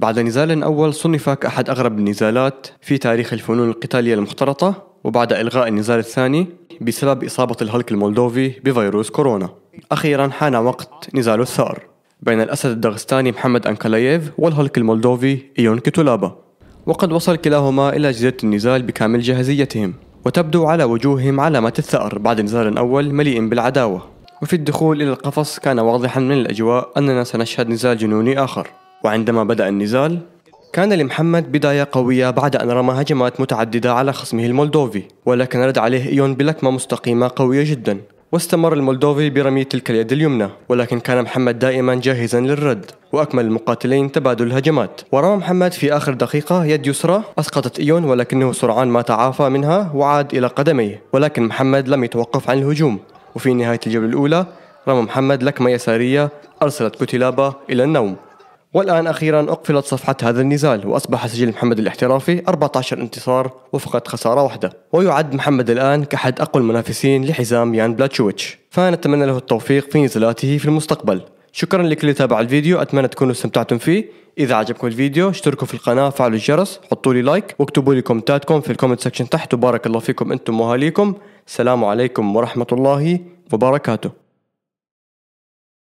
بعد نزال أول صنف كأحد أغرب النزالات في تاريخ الفنون القتالية المختلطة وبعد إلغاء النزال الثاني بسبب إصابة الهلك المولدوفي بفيروس كورونا أخيرا حان وقت نزال الثأر بين الأسد الداغستاني محمد أنكلايف والهلك المولدوفي إيون كتولابا وقد وصل كلاهما إلى جزيرة النزال بكامل جاهزيتهم وتبدو على وجوههم علامة الثأر بعد نزال أول مليء بالعداوة وفي الدخول إلى القفص كان واضحا من الأجواء أننا سنشهد نزال جنوني آخر وعندما بدأ النزال كان لمحمد بداية قوية بعد أن رمى هجمات متعددة على خصمه المولدوفي ولكن رد عليه إيون بلكمة مستقيمة قوية جدا واستمر المولدوفي برمي تلك اليد اليمنى ولكن كان محمد دائما جاهزا للرد وأكمل المقاتلين تبادل الهجمات ورمى محمد في آخر دقيقة يد يسرى أسقطت إيون ولكنه سرعان ما تعافى منها وعاد إلى قدميه ولكن محمد لم يتوقف عن الهجوم وفي نهاية الجولة الأولى رمى محمد لكمة يسارية أرسلت كوتيلابا إلى النوم والآن أخيرا أقفلت صفحة هذا النزال وأصبح سجل محمد الاحترافي 14 انتصار وفقط خسارة واحدة ويعد محمد الآن كأحد أقوى المنافسين لحزام يان بلاتشويتش فنتمنى له التوفيق في نزالاته في المستقبل شكرا لكل اللي تابع الفيديو أتمنى تكونوا استمتعتم فيه إذا عجبكم الفيديو اشتركوا في القناة فعلوا الجرس حطوا لي لايك واكتبوا لي كومنتاتكم في الكومنت سكشن تحت وبارك الله فيكم أنتم وأهاليكم السلام عليكم ورحمة الله وبركاته